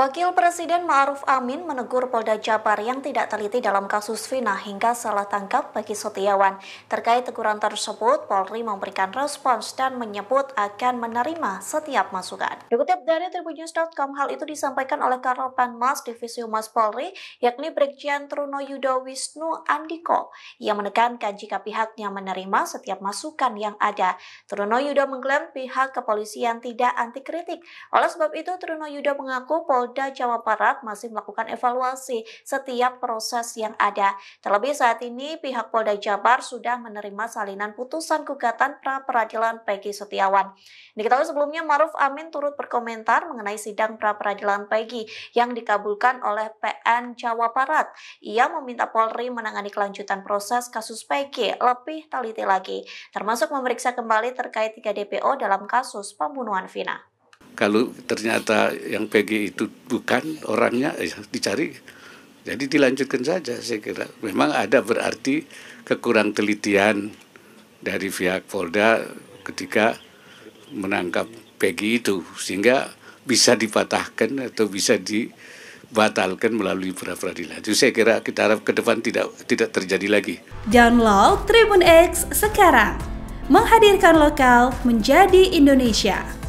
Wakil Presiden Ma'ruf Amin menegur Polda Jabar yang tidak teliti dalam kasus Vina hingga salah tangkap bagi Setiawan. Terkait teguran tersebut, Polri memberikan respons dan menyebut akan menerima setiap masukan. Dikutip dari tribunnews.com, hal itu disampaikan oleh Karopan Mas Divisi Humas Polri, yakni Brigjen Truno Yudo Wisnu Andiko. yang menekankan jika pihaknya menerima setiap masukan yang ada. Truno Yudo mengklaim pihak kepolisian tidak anti kritik. Oleh sebab itu, Truno Yudo mengaku Polda Polda Jawa Barat masih melakukan evaluasi setiap proses yang ada. Terlebih saat ini pihak Polda Jabar sudah menerima salinan putusan gugatan pra peradilan Peggy Setiawan. Diketahui sebelumnya Maruf Amin turut berkomentar mengenai sidang pra peradilan Peggy yang dikabulkan oleh PN Jawa Barat. Ia meminta Polri menangani kelanjutan proses kasus Peggy lebih teliti lagi, termasuk memeriksa kembali terkait 3 DPO dalam kasus pembunuhan Vina kalau ternyata yang PG itu bukan orangnya ya dicari jadi dilanjutkan saja saya kira memang ada berarti kekurang telitian dari pihak Polda ketika menangkap PG itu sehingga bisa dipatahkan atau bisa dibatalkan melalui pra peradilan. Jadi saya kira kita harap ke depan tidak tidak terjadi lagi. Download Tribun X sekarang menghadirkan lokal menjadi Indonesia.